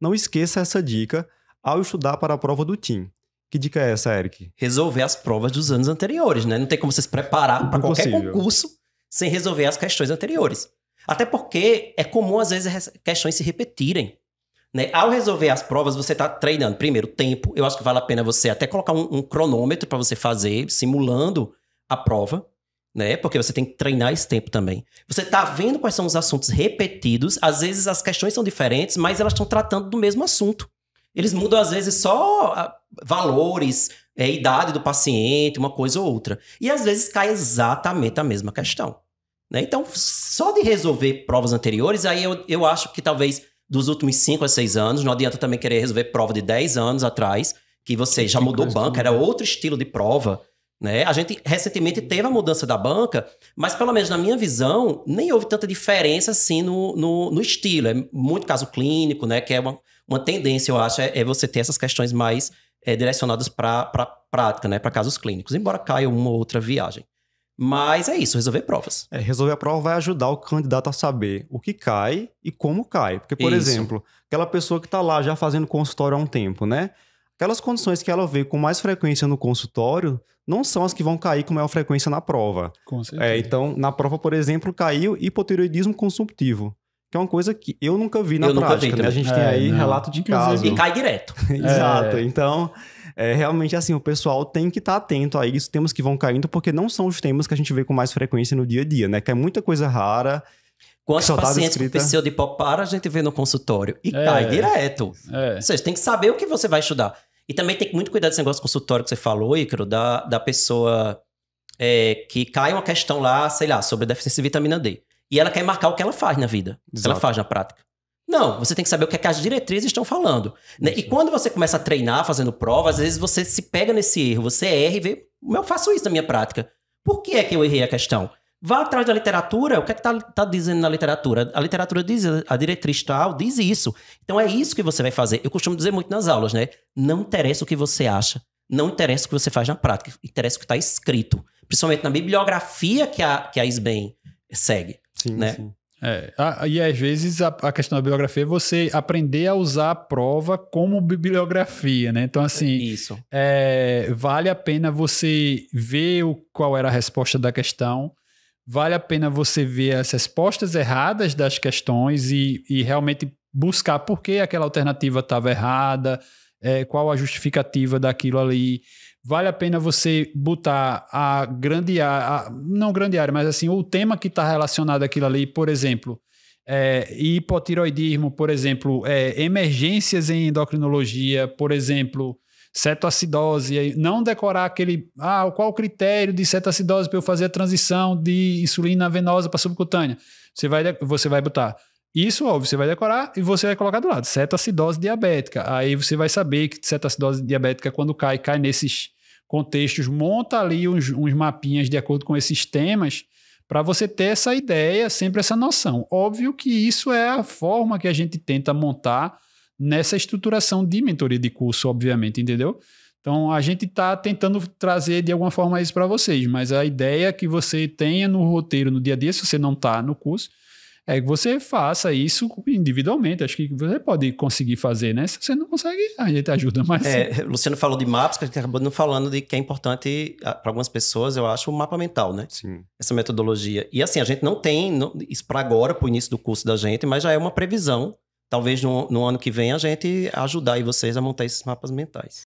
Não esqueça essa dica ao estudar para a prova do TIM. Que dica é essa, Eric? Resolver as provas dos anos anteriores, né? Não tem como você se preparar para qualquer possível. concurso sem resolver as questões anteriores. Até porque é comum, às vezes, as questões se repetirem. Né? Ao resolver as provas, você está treinando primeiro tempo. Eu acho que vale a pena você até colocar um, um cronômetro para você fazer, simulando a prova né? Porque você tem que treinar esse tempo também. Você tá vendo quais são os assuntos repetidos, às vezes as questões são diferentes, mas elas estão tratando do mesmo assunto. Eles mudam, às vezes, só ah, valores, é, idade do paciente, uma coisa ou outra. E às vezes cai exatamente a mesma questão. Né? Então, só de resolver provas anteriores, aí eu, eu acho que talvez dos últimos 5 a 6 anos, não adianta também querer resolver prova de 10 anos atrás, que você já mudou banca, era outro estilo de prova. Né? A gente recentemente teve a mudança da banca, mas pelo menos na minha visão, nem houve tanta diferença assim no, no, no estilo. É muito caso clínico, né? Que é uma, uma tendência, eu acho, é, é você ter essas questões mais é, direcionadas para pra prática, né? Para casos clínicos, embora caia uma ou outra viagem. Mas é isso, resolver provas. É, resolver a prova vai ajudar o candidato a saber o que cai e como cai. Porque, por isso. exemplo, aquela pessoa que está lá já fazendo consultório há um tempo, né? Aquelas condições que ela vê com mais frequência no consultório não são as que vão cair com maior frequência na prova. Com é, certeza. É, então, na prova, por exemplo, caiu hipotireoidismo consumptivo que é uma coisa que eu nunca vi na eu prática, vi, né? A gente é, tem aí não. relato de caso. E cai direto. Exato. É. Então, é, realmente assim, o pessoal tem que estar tá atento a isso, temas que vão caindo, porque não são os temas que a gente vê com mais frequência no dia a dia, né? Que é muita coisa rara. Quantos tá pacientes tá com pseudo de para a gente vê no consultório? E é. cai direto. É. Ou seja, tem que saber o que você vai estudar. E também tem que muito cuidar desse negócio consultório que você falou, Icaro, da, da pessoa é, que cai uma questão lá, sei lá, sobre deficiência de vitamina D. E ela quer marcar o que ela faz na vida, Exato. que ela faz na prática. Não, você tem que saber o que, é que as diretrizes estão falando. Né? E quando você começa a treinar fazendo prova, às vezes você se pega nesse erro, você erra e vê, eu faço isso na minha prática. Por que é que eu errei a questão? Vá atrás da literatura, o que é que está tá dizendo na literatura? A literatura diz, a diretriz tal diz isso. Então é isso que você vai fazer. Eu costumo dizer muito nas aulas, né? Não interessa o que você acha, não interessa o que você faz na prática, interessa o que está escrito. Principalmente na bibliografia que a, que a ISBEM segue. Sim, né? sim. É, a, e às vezes a, a, questão da bibliografia é você aprender a usar a prova como bibliografia, né? Então, assim, é, vale a pena você ver o, qual era a resposta da questão vale a pena você ver as respostas erradas das questões e, e realmente buscar por que aquela alternativa estava errada, é, qual a justificativa daquilo ali. Vale a pena você botar a grande área, não grande área, mas assim, o tema que está relacionado àquilo ali, por exemplo, é, hipotiroidismo, por exemplo, é, emergências em endocrinologia, por exemplo, cetoacidose, aí não decorar aquele, ah, qual o critério de cetoacidose para eu fazer a transição de insulina venosa para subcutânea? Você vai, você vai botar isso, óbvio, você vai decorar e você vai colocar do lado, cetoacidose diabética. Aí você vai saber que cetoacidose diabética, quando cai, cai nesses contextos, monta ali uns, uns mapinhas de acordo com esses temas, para você ter essa ideia, sempre essa noção. Óbvio que isso é a forma que a gente tenta montar nessa estruturação de mentoria de curso, obviamente, entendeu? Então a gente está tentando trazer de alguma forma isso para vocês, mas a ideia que você tenha no roteiro no dia a dia, se você não está no curso, é que você faça isso individualmente. Acho que você pode conseguir fazer, né? Se você não consegue, a gente ajuda. Mas... É, Luciano falou de mapas, que a gente acabou não falando de que é importante ah, para algumas pessoas, eu acho, o mapa mental, né? Sim. Essa metodologia. E assim, a gente não tem isso para agora, para o início do curso da gente, mas já é uma previsão talvez no, no ano que vem a gente ajudar vocês a montar esses mapas mentais.